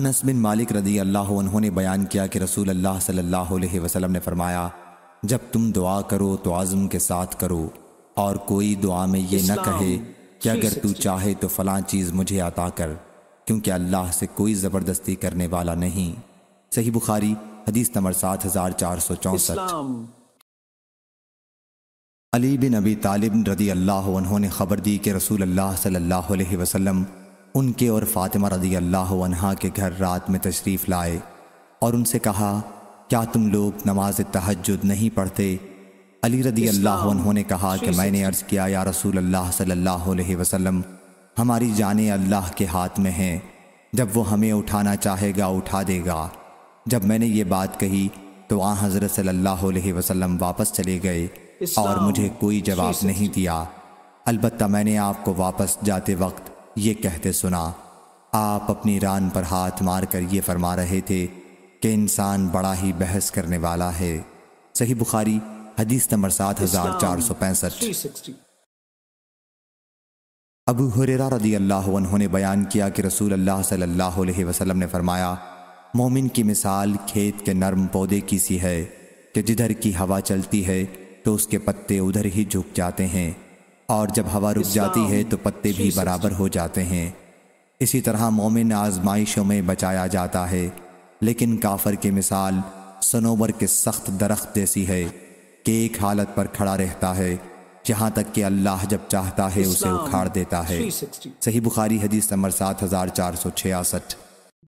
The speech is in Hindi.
अनस बिन मालिक रदी अल्लाह उन्होंने बयान किया कि रसूल अल्लाह सल्लल्लाहु अलैहि वसल्लम ने फरमाया जब तुम दुआ करो तो आज़म के साथ करो और कोई दुआ में ये न कहे कि अगर तू चाहे तो फ़लाँ चीज़ मुझे अता कर क्योंकि अल्लाह से कोई ज़बरदस्ती करने वाला नहीं सही बुखारी हदीस नंबर सात हज़ार चार सौ चौंसठ अली बिन अबी तालिब रदी अल्लाह उन्होंने ख़बर दी कि रसूल अल्लाह सल्लल्लाहु अलैहि वसल्लम उनके और फ़ातिमा रदी अल्लाह के घर रात में तशरीफ़ लाए और उनसे कहा क्या तुम लोग नमाज तहजद नहीं पढ़ते अली रदी अल्लाह उन्होंने कहा कि मैंने अर्ज़ किया या रसूल अल्लाह सल्लल्लाहु अलैहि वसल्लम हमारी जान अल्लाह के हाथ में हैं जब वो हमें उठाना चाहेगा उठा देगा जब मैंने ये बात कही तो वहाँ हज़रत सल्लल्लाहु अलैहि वसल्लम वापस चले गए और मुझे कोई जवाब नहीं दिया अलबत् मैंने आपको वापस जाते वक्त ये कहते सुना आप अपनी रान पर हाथ मारकर ये फरमा रहे थे कि इंसान बड़ा ही बहस करने वाला है सही बुखारी हदीस नंबर सात हजार चार सौ पैंसठ अबू हुररा रदी अल्लाह ने बयान किया कि रसूल अल्लाह सल्लल्लाहु अलैहि वसल्लम ने फरमाया मोमिन की मिसाल खेत के नरम पौधे की सी है कि जिधर की हवा चलती है तो उसके पत्ते उधर ही झुक जाते हैं और जब हवा रुक जाती है तो पत्ते भी बराबर हो जाते हैं इसी तरह मोमिन आजमाइशों में बचाया जाता है लेकिन काफर की मिसाल सनोबर के सख्त दरख्त जैसी है कि एक हालत पर खड़ा रहता है जहाँ तक कि अल्लाह जब चाहता है उसे उखाड़ देता है सही बुखारी हदीस नंबर सात हज़ार चार सौ छियासठ